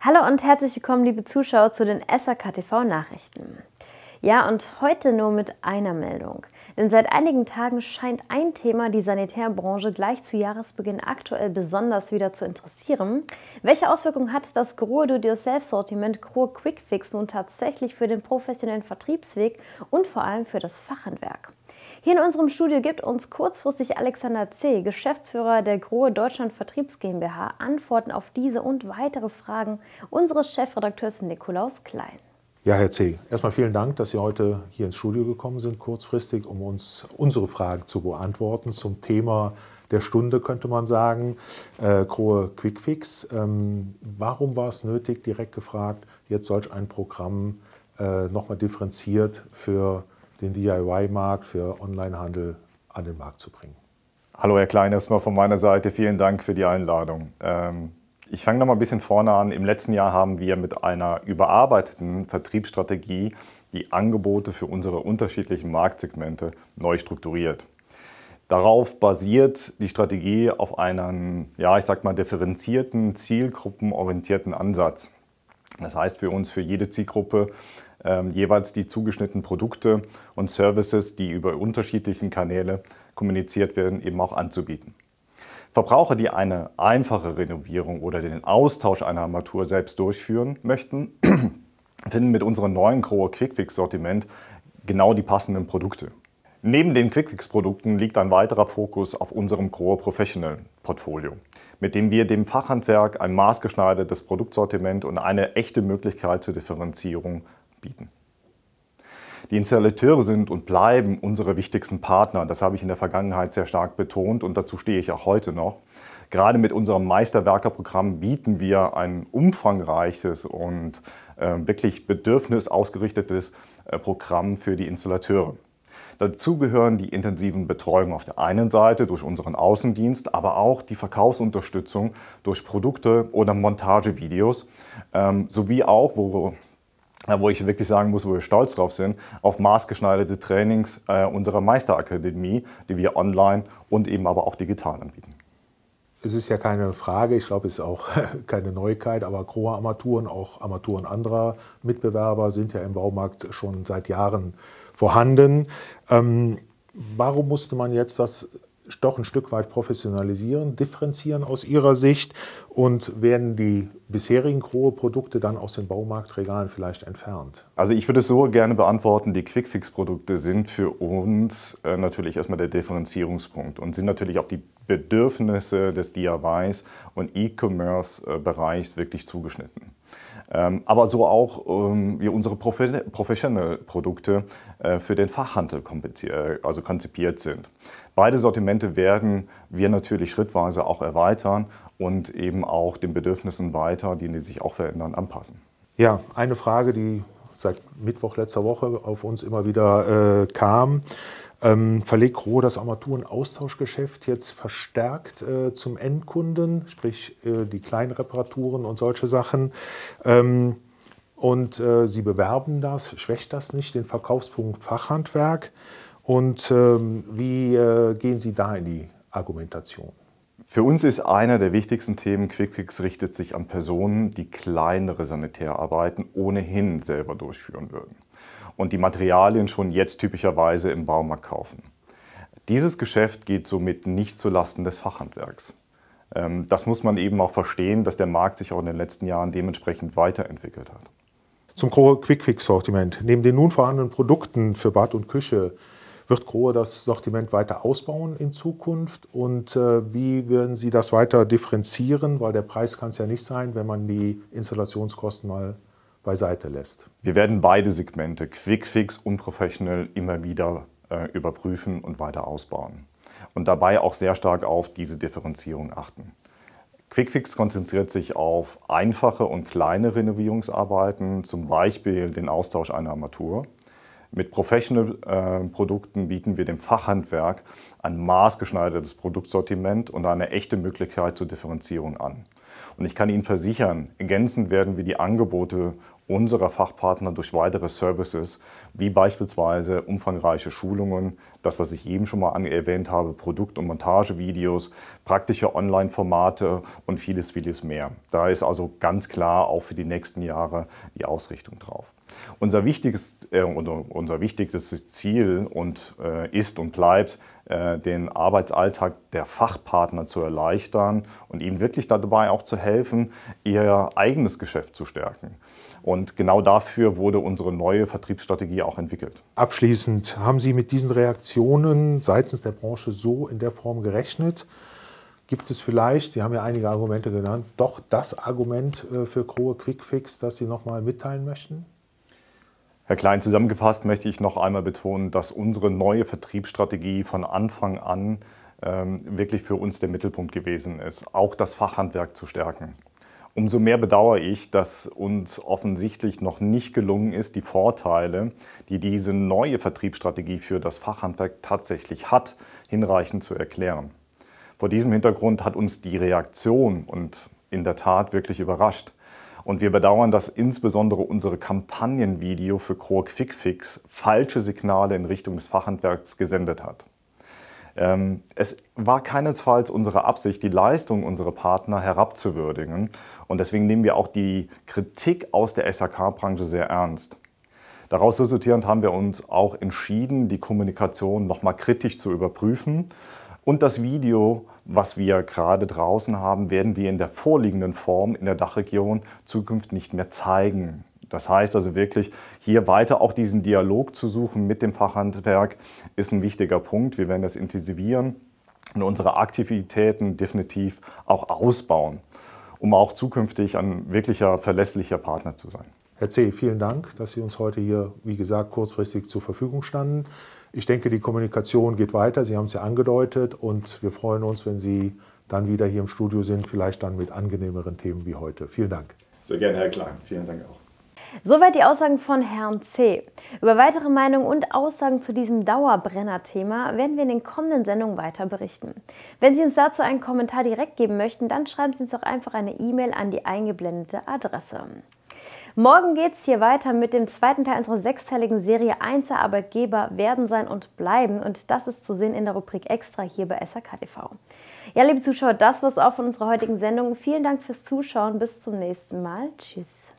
Hallo und herzlich willkommen, liebe Zuschauer, zu den SRK TV Nachrichten. Ja, und heute nur mit einer Meldung. Denn seit einigen Tagen scheint ein Thema die Sanitärbranche gleich zu Jahresbeginn aktuell besonders wieder zu interessieren. Welche Auswirkungen hat das Grohe Do-Yourself-Sortiment Grohe Quickfix nun tatsächlich für den professionellen Vertriebsweg und vor allem für das Fachhandwerk? Hier in unserem Studio gibt uns kurzfristig Alexander C., Geschäftsführer der Grohe Deutschland Vertriebs GmbH, Antworten auf diese und weitere Fragen unseres Chefredakteurs Nikolaus Klein. Ja, Herr C., erstmal vielen Dank, dass Sie heute hier ins Studio gekommen sind, kurzfristig, um uns unsere Fragen zu beantworten zum Thema der Stunde, könnte man sagen, äh, Grohe Quickfix. Ähm, warum war es nötig, direkt gefragt, jetzt solch ein Programm äh, nochmal differenziert für die den DIY-Markt für Onlinehandel an den Markt zu bringen. Hallo Herr Klein, erstmal von meiner Seite vielen Dank für die Einladung. Ähm, ich fange noch mal ein bisschen vorne an. Im letzten Jahr haben wir mit einer überarbeiteten Vertriebsstrategie die Angebote für unsere unterschiedlichen Marktsegmente neu strukturiert. Darauf basiert die Strategie auf einem, ja, ich sag mal, differenzierten, zielgruppenorientierten Ansatz. Das heißt für uns, für jede Zielgruppe ähm, jeweils die zugeschnittenen Produkte und Services, die über unterschiedlichen Kanäle kommuniziert werden, eben auch anzubieten. Verbraucher, die eine einfache Renovierung oder den Austausch einer Armatur selbst durchführen möchten, finden mit unserem neuen Grohe Quickfix-Sortiment genau die passenden Produkte. Neben den Quickfix-Produkten liegt ein weiterer Fokus auf unserem Grohe Professional Portfolio, mit dem wir dem Fachhandwerk ein maßgeschneidertes Produktsortiment und eine echte Möglichkeit zur Differenzierung bieten. Die Installateure sind und bleiben unsere wichtigsten Partner. Das habe ich in der Vergangenheit sehr stark betont und dazu stehe ich auch heute noch. Gerade mit unserem Meisterwerkerprogramm bieten wir ein umfangreiches und äh, wirklich bedürfnisausgerichtetes äh, Programm für die Installateure. Dazu gehören die intensiven Betreuungen auf der einen Seite durch unseren Außendienst, aber auch die Verkaufsunterstützung durch Produkte oder Montagevideos ähm, sowie auch, wo wo ich wirklich sagen muss, wo wir stolz drauf sind, auf maßgeschneiderte Trainings äh, unserer Meisterakademie, die wir online und eben aber auch digital anbieten. Es ist ja keine Frage, ich glaube, es ist auch keine Neuigkeit, aber Groa-Armaturen, auch Armaturen anderer Mitbewerber sind ja im Baumarkt schon seit Jahren vorhanden. Ähm, warum musste man jetzt das doch ein Stück weit professionalisieren, differenzieren aus ihrer Sicht und werden die bisherigen grohe Produkte dann aus den Baumarktregalen vielleicht entfernt? Also ich würde es so gerne beantworten, die Quickfix-Produkte sind für uns äh, natürlich erstmal der Differenzierungspunkt und sind natürlich auch die Bedürfnisse des DIYs und E-Commerce-Bereichs äh, wirklich zugeschnitten. Ähm, aber so auch ähm, wie unsere Professional-Produkte äh, für den Fachhandel äh, also konzipiert sind. Beide Sortimente werden wir natürlich schrittweise auch erweitern und eben auch den Bedürfnissen weiter, die sich auch verändern, anpassen. Ja, eine Frage, die seit Mittwoch letzter Woche auf uns immer wieder äh, kam ähm, Verleg Rohr das Armaturenaustauschgeschäft jetzt verstärkt äh, zum Endkunden, sprich äh, die kleinen Reparaturen und solche Sachen. Ähm, und äh, sie bewerben das, schwächt das nicht, den Verkaufspunkt Fachhandwerk. Und ähm, wie äh, gehen Sie da in die Argumentation? Für uns ist einer der wichtigsten Themen, QuickFix richtet sich an Personen, die kleinere Sanitärarbeiten ohnehin selber durchführen würden und die Materialien schon jetzt typischerweise im Baumarkt kaufen. Dieses Geschäft geht somit nicht zulasten des Fachhandwerks. Ähm, das muss man eben auch verstehen, dass der Markt sich auch in den letzten Jahren dementsprechend weiterentwickelt hat. Zum Grohe Quick-Fix-Sortiment. Neben den nun vorhandenen Produkten für Bad und Küche wird Grohe das Sortiment weiter ausbauen in Zukunft? Und äh, wie werden Sie das weiter differenzieren? Weil der Preis kann es ja nicht sein, wenn man die Installationskosten mal beiseite lässt. Wir werden beide Segmente, Quickfix und Professional, immer wieder äh, überprüfen und weiter ausbauen. Und dabei auch sehr stark auf diese Differenzierung achten. Quickfix konzentriert sich auf einfache und kleine Renovierungsarbeiten, zum Beispiel den Austausch einer Armatur. Mit Professional-Produkten äh, bieten wir dem Fachhandwerk ein maßgeschneidertes Produktsortiment und eine echte Möglichkeit zur Differenzierung an. Und ich kann Ihnen versichern, ergänzend werden wir die Angebote unserer Fachpartner durch weitere Services, wie beispielsweise umfangreiche Schulungen, das, was ich eben schon mal erwähnt habe, Produkt- und Montagevideos, praktische Online-Formate und vieles, vieles mehr. Da ist also ganz klar auch für die nächsten Jahre die Ausrichtung drauf. Unser wichtiges, äh, unser, wichtigstes Ziel und, äh, ist und bleibt, äh, den Arbeitsalltag der Fachpartner zu erleichtern und ihnen wirklich dabei auch zu helfen, ihr eigenes Geschäft zu stärken. Und genau dafür wurde unsere neue Vertriebsstrategie auch entwickelt. Abschließend, haben Sie mit diesen Reaktionen seitens der Branche so in der Form gerechnet? Gibt es vielleicht, Sie haben ja einige Argumente genannt, doch das Argument äh, für Quick Fix, das Sie nochmal mitteilen möchten? Herr Klein, zusammengefasst möchte ich noch einmal betonen, dass unsere neue Vertriebsstrategie von Anfang an ähm, wirklich für uns der Mittelpunkt gewesen ist, auch das Fachhandwerk zu stärken. Umso mehr bedauere ich, dass uns offensichtlich noch nicht gelungen ist, die Vorteile, die diese neue Vertriebsstrategie für das Fachhandwerk tatsächlich hat, hinreichend zu erklären. Vor diesem Hintergrund hat uns die Reaktion und in der Tat wirklich überrascht. Und wir bedauern, dass insbesondere unsere Kampagnenvideo für Chor Quickfix falsche Signale in Richtung des Fachhandwerks gesendet hat. Ähm, es war keinesfalls unsere Absicht, die Leistung unserer Partner herabzuwürdigen. Und deswegen nehmen wir auch die Kritik aus der SAK-Branche sehr ernst. Daraus resultierend haben wir uns auch entschieden, die Kommunikation nochmal kritisch zu überprüfen und das Video, was wir gerade draußen haben, werden wir in der vorliegenden Form in der Dachregion zukünftig nicht mehr zeigen. Das heißt also wirklich, hier weiter auch diesen Dialog zu suchen mit dem Fachhandwerk ist ein wichtiger Punkt. Wir werden das intensivieren und unsere Aktivitäten definitiv auch ausbauen, um auch zukünftig ein wirklicher, verlässlicher Partner zu sein. Herr C., vielen Dank, dass Sie uns heute hier, wie gesagt, kurzfristig zur Verfügung standen. Ich denke, die Kommunikation geht weiter. Sie haben es ja angedeutet und wir freuen uns, wenn Sie dann wieder hier im Studio sind, vielleicht dann mit angenehmeren Themen wie heute. Vielen Dank. Sehr gerne, Herr Klein. Vielen Dank auch. Soweit die Aussagen von Herrn C. Über weitere Meinungen und Aussagen zu diesem Dauerbrenner-Thema werden wir in den kommenden Sendungen weiter berichten. Wenn Sie uns dazu einen Kommentar direkt geben möchten, dann schreiben Sie uns doch einfach eine E-Mail an die eingeblendete Adresse. Morgen geht es hier weiter mit dem zweiten Teil unserer sechsteiligen Serie 1 Arbeitgeber werden, sein und bleiben. Und das ist zu sehen in der Rubrik Extra hier bei SRK TV. Ja, liebe Zuschauer, das war es auch von unserer heutigen Sendung. Vielen Dank fürs Zuschauen. Bis zum nächsten Mal. Tschüss.